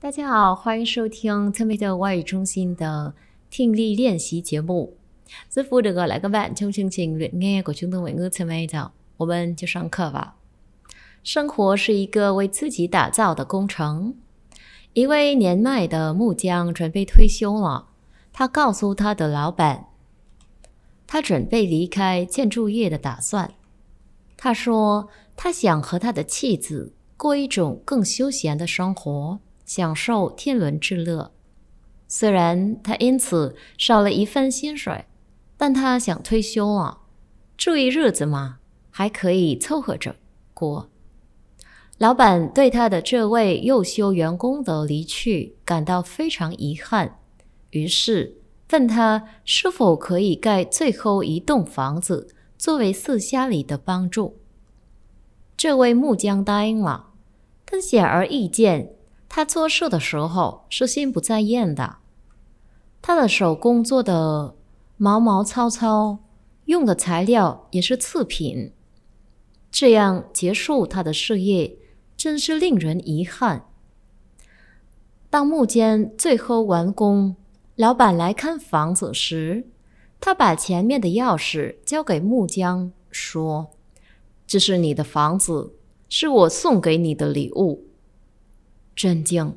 大家好，欢迎收听 t o m a t o 外语中心的听力练习节目。来练 t m t 我们就上课吧。生活是一个为自己打造的工程。一位年迈的木匠准备退休了，他告诉他的老板。他准备离开建筑业的打算。他说：“他想和他的妻子过一种更休闲的生活，享受天伦之乐。虽然他因此少了一份薪水，但他想退休了。至一日子嘛，还可以凑合着过。”老板对他的这位右修员工的离去感到非常遗憾，于是。问他是否可以盖最后一栋房子，作为四家里的帮助。这位木匠答应了，但显而易见，他做事的时候是心不在焉的。他的手工做的毛毛糙糙，用的材料也是次品。这样结束他的事业，真是令人遗憾。当木匠最后完工。老板来看房子时，他把前面的钥匙交给木匠，说：“这是你的房子，是我送给你的礼物。”震惊，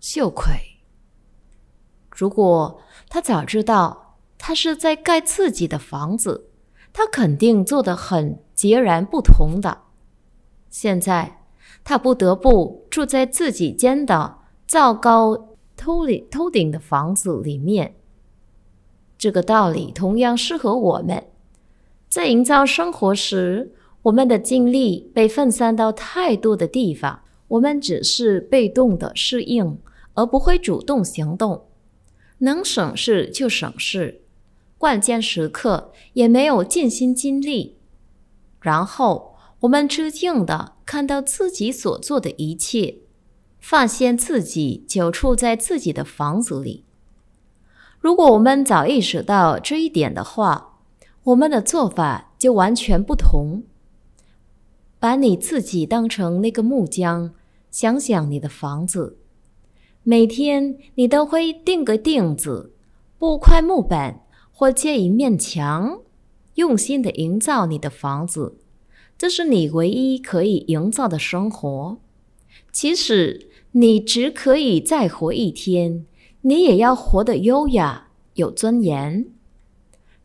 羞愧。如果他早知道他是在盖自己的房子，他肯定做得很截然不同的。现在他不得不住在自己间的糟糕。偷顶偷顶的房子里面，这个道理同样适合我们。在营造生活时，我们的精力被分散到太多的地方，我们只是被动的适应，而不会主动行动。能省事就省事，关键时刻也没有尽心尽力。然后，我们吃惊的看到自己所做的一切。发现自己就处在自己的房子里。如果我们早意识到这一点的话，我们的做法就完全不同。把你自己当成那个木匠，想想你的房子。每天你都会钉个钉子，布块木板，或建一面墙，用心的营造你的房子。这是你唯一可以营造的生活。其实。你只可以再活一天，你也要活得优雅有尊严。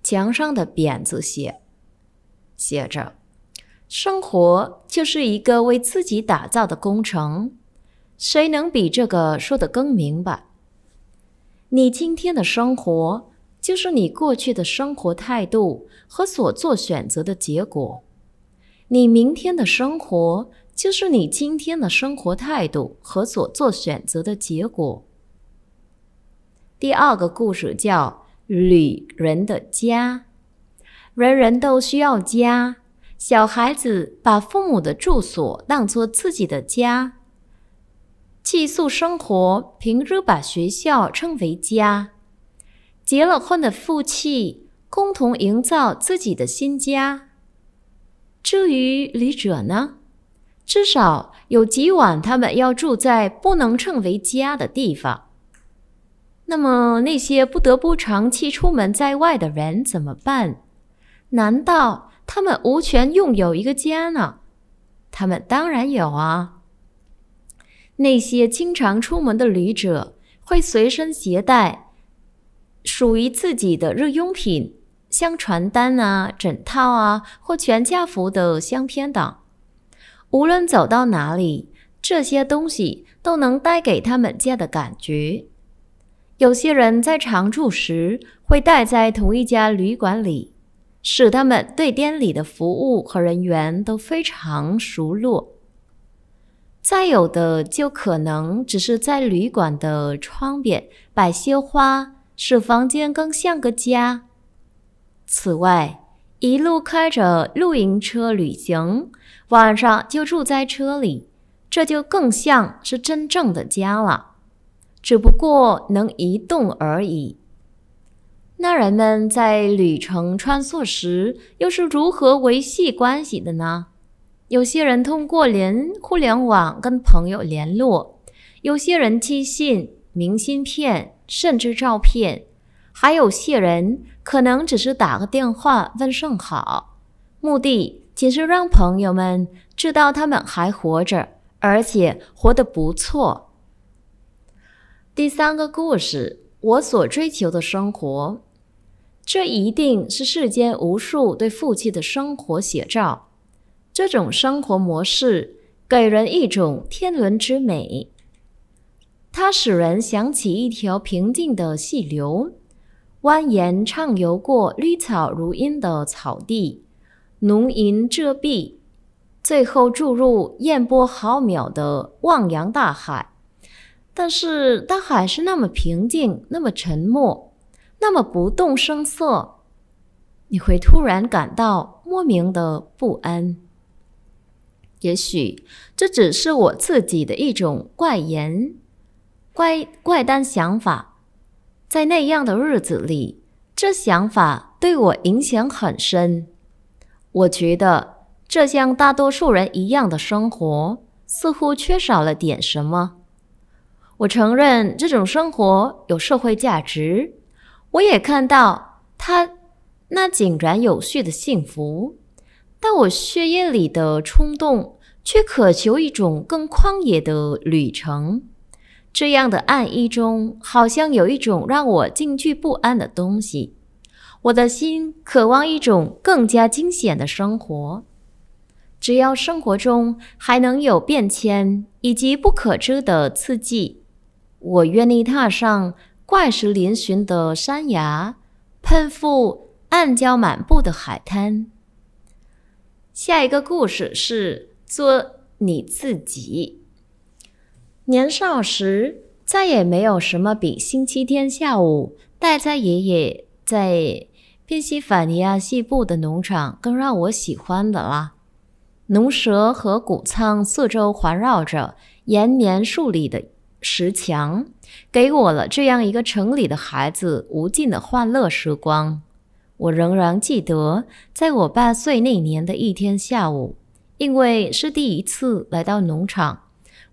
墙上的匾子写写着：“生活就是一个为自己打造的工程，谁能比这个说得更明白？”你今天的生活就是你过去的生活态度和所做选择的结果，你明天的生活。就是你今天的生活态度和所做选择的结果。第二个故事叫《旅人的家》。人人都需要家。小孩子把父母的住所当做自己的家。寄宿生活，平日把学校称为家。结了婚的夫妻共同营造自己的新家。至于旅者呢？至少有几晚，他们要住在不能称为家的地方。那么，那些不得不长期出门在外的人怎么办？难道他们无权拥有一个家呢？他们当然有啊。那些经常出门的旅者会随身携带属于自己的日用品，像床单啊、枕套啊，或全家福的相片等。无论走到哪里，这些东西都能带给他们家的感觉。有些人在常住时会待在同一家旅馆里，使他们对店里的服务和人员都非常熟络。再有的就可能只是在旅馆的窗边摆些花，使房间更像个家。此外，一路开着露营车旅行，晚上就住在车里，这就更像是真正的家了，只不过能移动而已。那人们在旅程穿梭时，又是如何维系关系的呢？有些人通过连互联网跟朋友联络，有些人寄信、明信片，甚至照片。还有些人可能只是打个电话问声好，目的仅是让朋友们知道他们还活着，而且活得不错。第三个故事，我所追求的生活，这一定是世间无数对父亲的生活写照。这种生活模式给人一种天伦之美，它使人想起一条平静的细流。蜿蜒畅游过绿草如茵的草地，浓荫遮蔽，最后注入烟波浩渺的汪洋大海。但是大海是那么平静，那么沉默，那么不动声色，你会突然感到莫名的不安。也许这只是我自己的一种怪言、怪怪诞想法。在那样的日子里，这想法对我影响很深。我觉得这像大多数人一样的生活，似乎缺少了点什么。我承认这种生活有社会价值，我也看到他那井然有序的幸福，但我血液里的冲动却渴求一种更旷野的旅程。这样的暗意中，好像有一种让我惊惧不安的东西。我的心渴望一种更加惊险的生活。只要生活中还能有变迁以及不可知的刺激，我愿意踏上怪石嶙峋的山崖，喷赴暗礁满布的海滩。下一个故事是做你自己。年少时，再也没有什么比星期天下午带在爷爷在宾夕法尼亚西部的农场更让我喜欢的了。农舍和谷仓四周环绕着延绵数里的石墙，给我了这样一个城里的孩子无尽的欢乐时光。我仍然记得，在我八岁那年的一天下午，因为是第一次来到农场。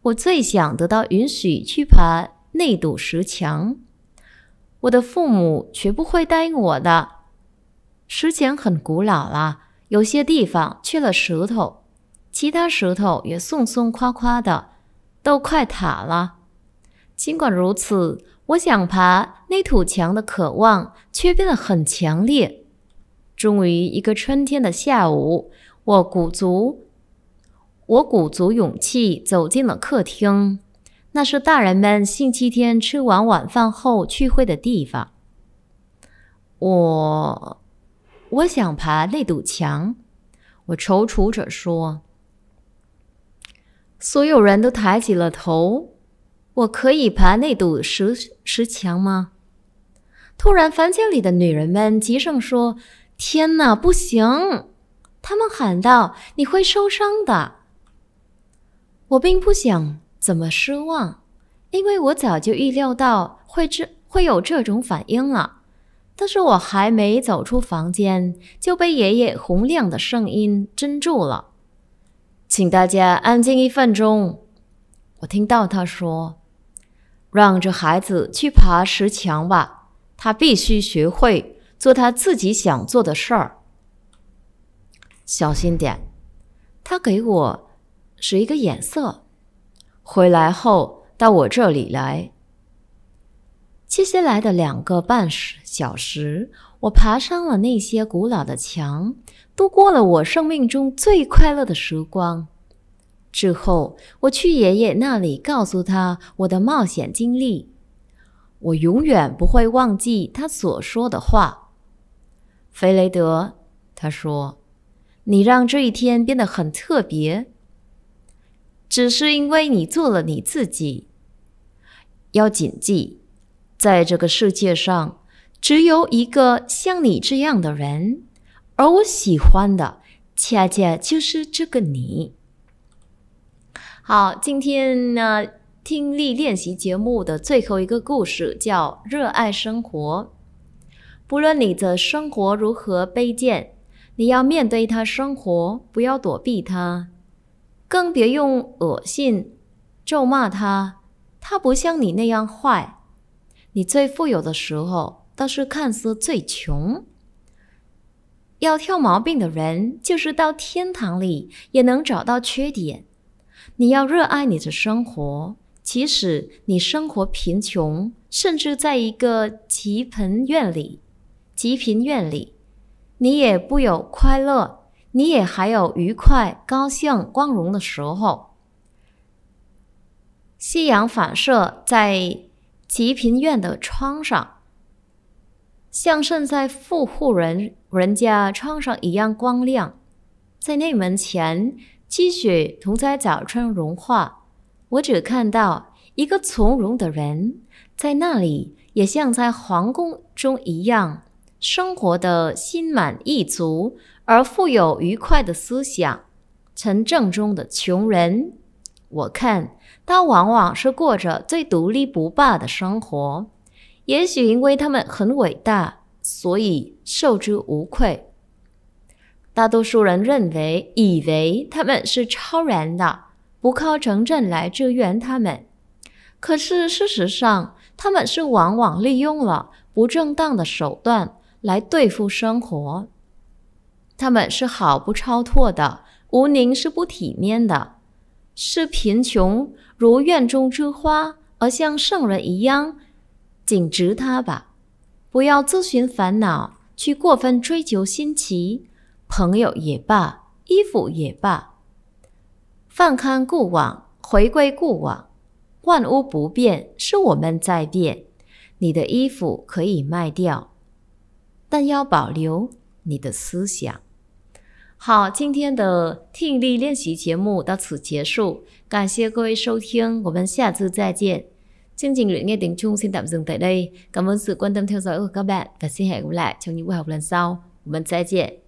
我最想得到允许去爬那堵石墙，我的父母绝不会答应我的。石墙很古老了，有些地方缺了石头，其他石头也松松垮垮的，都快塌了。尽管如此，我想爬那堵墙的渴望却变得很强烈。终于，一个春天的下午，我鼓足我鼓足勇气走进了客厅，那是大人们星期天吃完晚饭后聚会的地方。我，我想爬那堵墙。我踌躇着说：“所有人都抬起了头。我可以爬那堵石石墙吗？”突然，房间里的女人们急声说：“天哪，不行！”他们喊道：“你会受伤的。”我并不想怎么失望，因为我早就预料到会这会有这种反应了。但是我还没走出房间，就被爷爷洪亮的声音震住了。请大家安静一分钟。我听到他说：“让这孩子去爬石墙吧，他必须学会做他自己想做的事儿。小心点。”他给我。使一个眼色，回来后到我这里来。接下来的两个半小时，我爬上了那些古老的墙，度过了我生命中最快乐的时光。之后，我去爷爷那里，告诉他我的冒险经历。我永远不会忘记他所说的话，菲雷德。他说：“你让这一天变得很特别。”只是因为你做了你自己，要谨记，在这个世界上只有一个像你这样的人，而我喜欢的恰恰就是这个你。好，今天呢，听力练习节目的最后一个故事叫《热爱生活》。不论你的生活如何卑贱，你要面对它，生活不要躲避它。更别用恶心咒骂他，他不像你那样坏。你最富有的时候，倒是看似最穷。要挑毛病的人，就是到天堂里也能找到缺点。你要热爱你的生活，即使你生活贫穷，甚至在一个极贫院里、极贫院里，你也不有快乐。你也还有愉快、高兴、光荣的时候。夕阳反射在吉平院的窗上，像射在富户人人家窗上一样光亮。在内门前，积雪同在早春融化。我只看到一个从容的人在那里，也像在皇宫中一样。生活的心满意足而富有愉快的思想，城镇中的穷人，我看他往往是过着最独立不霸的生活。也许因为他们很伟大，所以受之无愧。大多数人认为以为他们是超然的，不靠城镇来支援他们。可是事实上，他们是往往利用了不正当的手段。来对付生活，他们是好不超脱的，无宁是不体面的，是贫穷如院中之花，而像圣人一样紧执它吧，不要自寻烦恼，去过分追求新奇，朋友也罢，衣服也罢，放看过往，回归过往，万物不变，是我们在变。你的衣服可以卖掉。但要保留你的思想。好，今天的听力练习节目到此结束。感谢各位收听，我们下次再见。chương trình luyện nghe tiếng trung xin tạm dừng tại đây cảm ơn sự quan tâm theo dõi của các bạn và xin hẹn gặp lại trong những buổi học lần sau. 我们再见。